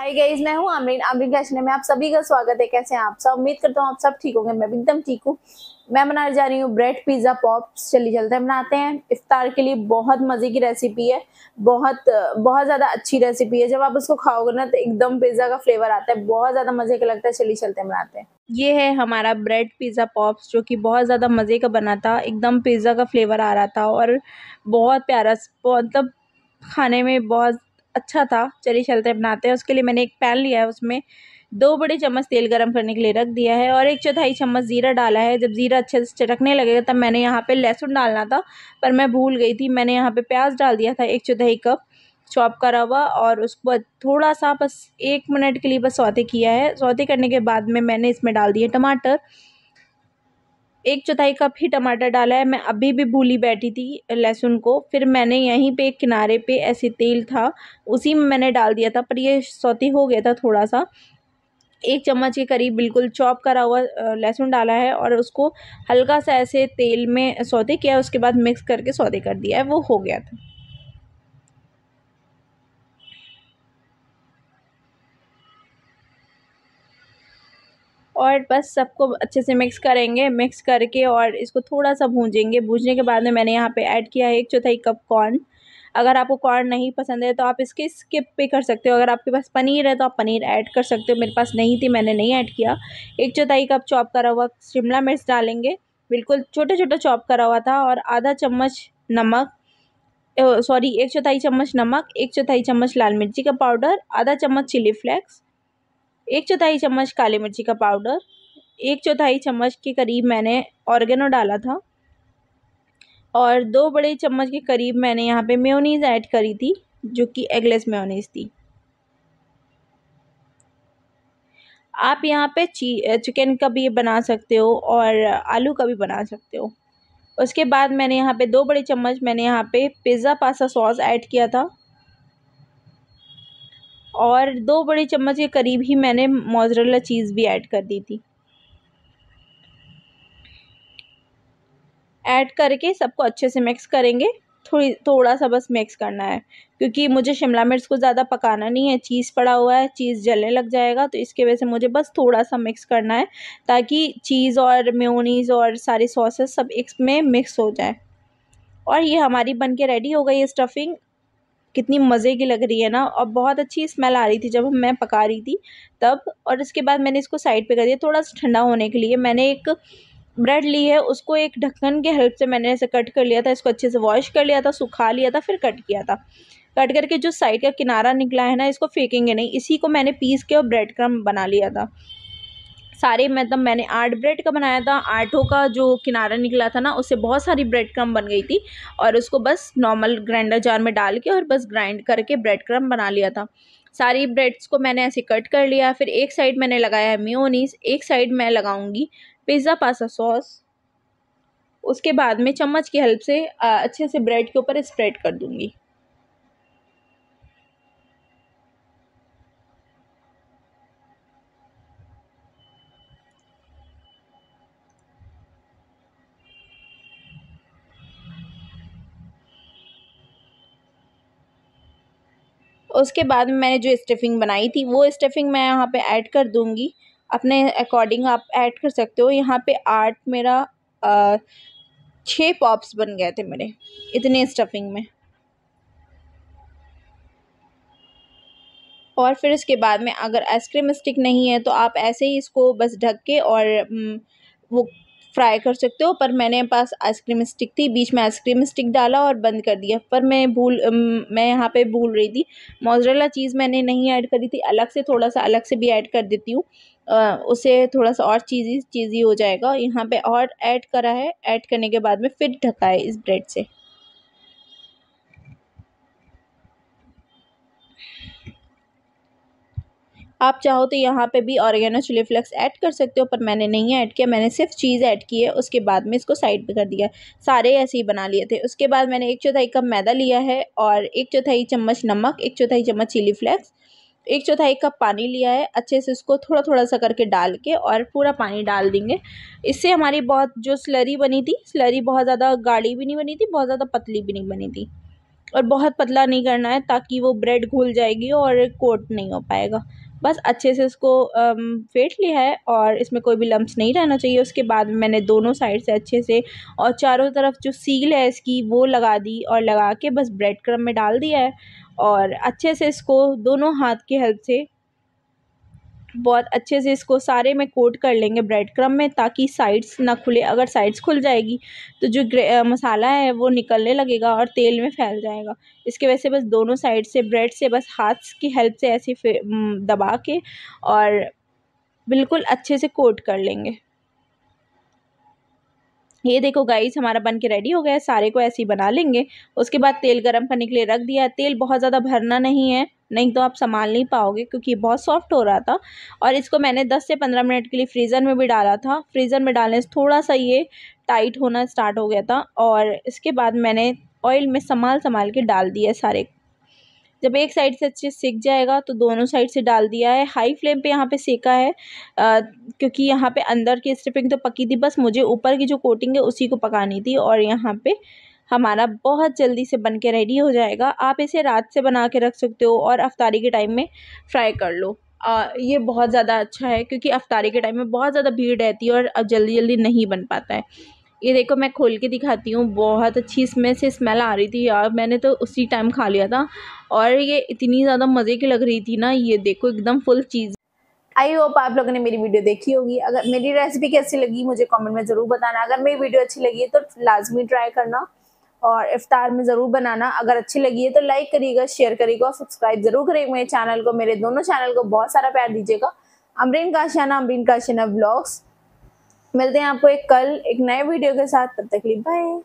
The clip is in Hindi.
हाय गाइज मैं हूँ आमरीन आमरीन कैशन में आप सभी का स्वागत है कैसे हैं आप सब उम्मीद करता हूँ आप सब ठीक होंगे मैं भी एकदम ठीक हूँ मैं बनाने जा रही हूँ ब्रेड पिज़्ज़ा पॉप्स चलिए चलते हैं बनाते हैं इफ्तार के लिए बहुत मज़े की रेसिपी है बहुत बहुत ज़्यादा अच्छी रेसिपी है जब आप उसको खाओगे ना तो एकदम पिज़्ज़ा का फ्लेवर आता है बहुत ज़्यादा मज़े का लगता है चलिए चलते हैं बनाते हैं ये है हमारा ब्रेड पिज़्ज़ा पॉप्स जो कि बहुत ज़्यादा मज़े का बना था एकदम पिज़्ज़ा का फ्लेवर आ रहा था और बहुत प्यारा मतलब खाने में बहुत अच्छा था चलिए चलते बनाते हैं उसके लिए मैंने एक पैन लिया है उसमें दो बड़े चम्मच तेल गरम करने के लिए रख दिया है और एक चौथाई चम्मच ज़ीरा डाला है जब ज़ीरा अच्छे से चटकने लगेगा तब मैंने यहाँ पे लहसुन डालना था पर मैं भूल गई थी मैंने यहाँ पे प्याज डाल दिया था एक चौथाई कप चॉप करा हुआ और उसको थोड़ा सा बस एक मिनट के लिए बस सौते किया है सौते करने के बाद में मैंने इसमें डाल दिए टमाटर एक चौथाई कप ही टमाटर डाला है मैं अभी भी भूली बैठी थी लहसुन को फिर मैंने यहीं पे किनारे पे ऐसे तेल था उसी में मैंने डाल दिया था पर ये सौती हो गया था थोड़ा सा एक चम्मच के करीब बिल्कुल चॉप करा हुआ लहसुन डाला है और उसको हल्का सा ऐसे तेल में सौते किया उसके बाद मिक्स करके सौते कर दिया है वो हो गया था और बस सबको अच्छे से मिक्स करेंगे मिक्स करके और इसको थोड़ा सा भूजेंगे भूजने के बाद में मैंने यहाँ पे ऐड किया है एक चौथाई कप कॉर्न अगर आपको कॉर्न नहीं पसंद है तो आप इसके स्किप भी कर सकते हो अगर आपके पास पनीर है तो आप पनीर ऐड कर सकते हो मेरे पास नहीं थी मैंने नहीं ऐड किया एक चौथाई कप चॉप करा हुआ शिमला मिर्च डालेंगे बिल्कुल छोटा छोटा चॉप करा हुआ था और आधा चम्मच नमक सॉरी एक चौथाई चम्मच नमक एक चौथाई चम्मच लाल मिर्ची का पाउडर आधा चम्मच चिली फ्लेक्स एक चौथाई चम्मच काली मिर्ची का पाउडर एक चौथाई चम्मच के करीब मैंने ऑर्गेनो डाला था और दो बड़े चम्मच के करीब मैंने यहाँ पे मेयोनीज़ ऐड करी थी जो कि एगलेस मेयोनीज़ थी आप यहाँ पे ची चिकन का भी बना सकते हो और आलू का भी बना सकते हो उसके बाद मैंने यहाँ पे दो बड़े चम्मच मैंने यहाँ पे पिज़्ज़ा पास्ता सॉस ऐड किया था और दो बड़े चम्मच के करीब ही मैंने मोज़रेला चीज़ भी ऐड कर दी थी ऐड करके सबको अच्छे से मिक्स करेंगे थोड़ी थोड़ा सा बस मिक्स करना है क्योंकि मुझे शिमला मिर्च को ज़्यादा पकाना नहीं है चीज़ पड़ा हुआ है चीज़ जलने लग जाएगा तो इसके वजह से मुझे बस थोड़ा सा मिक्स करना है ताकि चीज़ और म्योनीज़ और सारे सॉसेस सब इसमें मिक्स हो जाए और ये हमारी बन के रेडी हो गई है स्टफिंग कितनी मज़े की लग रही है ना और बहुत अच्छी स्मेल आ रही थी जब मैं पका रही थी तब और इसके बाद मैंने इसको साइड पे कर दिया थोड़ा सा ठंडा होने के लिए मैंने एक ब्रेड ली है उसको एक ढक्कन के हेल्प से मैंने ऐसे कट कर लिया था इसको अच्छे से वॉश कर लिया था सुखा लिया था फिर कट किया था कट करके जो साइड का किनारा निकला है ना इसको फेंकेंगे नहीं इसी को मैंने पीस के और ब्रेड क्रम बना लिया था सारे मतलब मैंने आठ ब्रेड का बनाया था आठों का जो किनारा निकला था ना उससे बहुत सारी ब्रेड क्रम बन गई थी और उसको बस नॉर्मल ग्राइंडर जार में डाल के और बस ग्राइंड करके ब्रेड क्रम बना लिया था सारी ब्रेड्स को मैंने ऐसे कट कर लिया फिर एक साइड मैंने लगाया है म्योनीस एक साइड मैं लगाऊंगी पिज़्ज़ा पास्ता सॉस उसके बाद में चम्मच की हेल्प से अच्छे से ब्रेड के ऊपर स्प्रेड कर दूंगी उसके बाद में मैंने जो स्टफिंग बनाई थी वो स्टफिंग मैं यहाँ पे ऐड कर दूँगी अपने अकॉर्डिंग आप ऐड कर सकते हो यहाँ पे आठ मेरा छः पॉप्स बन गए थे मेरे इतने स्टफिंग में और फिर इसके बाद में अगर आइसक्रीम स्टिक नहीं है तो आप ऐसे ही इसको बस ढक के और वो फ्राई कर सकते हो पर मैंने पास आइसक्रीम स्टिक थी बीच में आइसक्रीम स्टिक डाला और बंद कर दिया पर मैं भूल मैं यहाँ पे भूल रही थी मोजरेला चीज़ मैंने नहीं ऐड करी थी अलग से थोड़ा सा अलग से भी ऐड कर देती हूँ उसे थोड़ा सा और चीज़ी चीज़ी हो जाएगा यहाँ पे और ऐड करा है ऐड करने के बाद में फिर ढका है इस ब्रेड से आप चाहो तो यहाँ पे भी ऑरिगेनो चिली फ्लेक्स ऐड कर सकते हो पर मैंने नहीं ऐड किया मैंने सिर्फ चीज़ ऐड की है उसके बाद में इसको साइड पर कर दिया सारे ऐसे ही बना लिए थे उसके बाद मैंने एक चौथाई कप मैदा लिया है और एक चौथाई चम्मच नमक एक चौथाई चम्मच चिली फ्लेक्स एक चौथाई कप पानी लिया है अच्छे से उसको थोड़ा थोड़ा सा करके डाल के और पूरा पानी डाल देंगे इससे हमारी बहुत जो स्लरी बनी थी स्लरी बहुत ज़्यादा गाढ़ी भी नहीं बनी थी बहुत ज़्यादा पतली भी नहीं बनी थी और बहुत पतला नहीं करना है ताकि वो ब्रेड घुल जाएगी और कोट नहीं हो पाएगा बस अच्छे से उसको फेंट लिया है और इसमें कोई भी लम्ब नहीं रहना चाहिए उसके बाद मैंने दोनों साइड से अच्छे से और चारों तरफ जो सील है इसकी वो लगा दी और लगा के बस ब्रेड क्रम में डाल दिया है और अच्छे से इसको दोनों हाथ की हेल्प से बहुत अच्छे से इसको सारे में कोट कर लेंगे ब्रेड क्रम में ताकि साइड्स ना खुले अगर साइड्स खुल जाएगी तो जो मसाला है वो निकलने लगेगा और तेल में फैल जाएगा इसके वजह से बस दोनों साइड से ब्रेड से बस हाथ की हेल्प से ऐसे दबा के और बिल्कुल अच्छे से कोट कर लेंगे ये देखो गाइस हमारा बन के रेडी हो गया सारे को ऐसे ही बना लेंगे उसके बाद तेल गरम करने के लिए रख दिया तेल बहुत ज़्यादा भरना नहीं है नहीं तो आप संभाल नहीं पाओगे क्योंकि बहुत सॉफ्ट हो रहा था और इसको मैंने 10 से 15 मिनट के लिए फ्रीज़र में भी डाला था फ्रीज़र में डालने से थोड़ा सा ये टाइट होना स्टार्ट हो गया था और इसके बाद मैंने ऑयल में संभाल संभाल के डाल दिया सारे जब एक साइड से अच्छे सेक जाएगा तो दोनों साइड से डाल दिया है हाई फ्लेम पे यहाँ पे सेका है आ, क्योंकि यहाँ पे अंदर की स्ट्रिपिंग तो पकी थी बस मुझे ऊपर की जो कोटिंग है उसी को पकानी थी और यहाँ पे हमारा बहुत जल्दी से बन के रेडी हो जाएगा आप इसे रात से बना के रख सकते हो और अफ्तारी के टाइम में फ्राई कर लो आ, ये बहुत ज़्यादा अच्छा है क्योंकि अफ्तारी के टाइम में बहुत ज़्यादा भीड़ रहती है और जल्दी जल्दी नहीं बन पाता है ये देखो मैं खोल के दिखाती हूँ बहुत अच्छी इसमें से स्मेल आ रही थी यार मैंने तो उसी टाइम खा लिया था और ये इतनी ज़्यादा मज़े की लग रही थी ना ये देखो एकदम फुल चीज़ आई होप आप लोगों ने मेरी वीडियो देखी होगी अगर मेरी रेसिपी कैसी लगी मुझे कमेंट में ज़रूर बताना अगर मेरी वीडियो अच्छी लगी तो लाजमी ट्राई करना और इफ्तार में ज़रूर बनाना अगर अच्छी लगी है तो लाइक करिएगा शेयर करिएगा और सब्सक्राइब ज़रूर करिएगा मेरे चैनल को मेरे दोनों चैनल को बहुत सारा प्यार दीजिएगा अमरीन काशियाना अमरीन काशियाना ब्लॉग्स मिलते हैं आपको एक कल एक नए वीडियो के साथ तब तक लिए बाय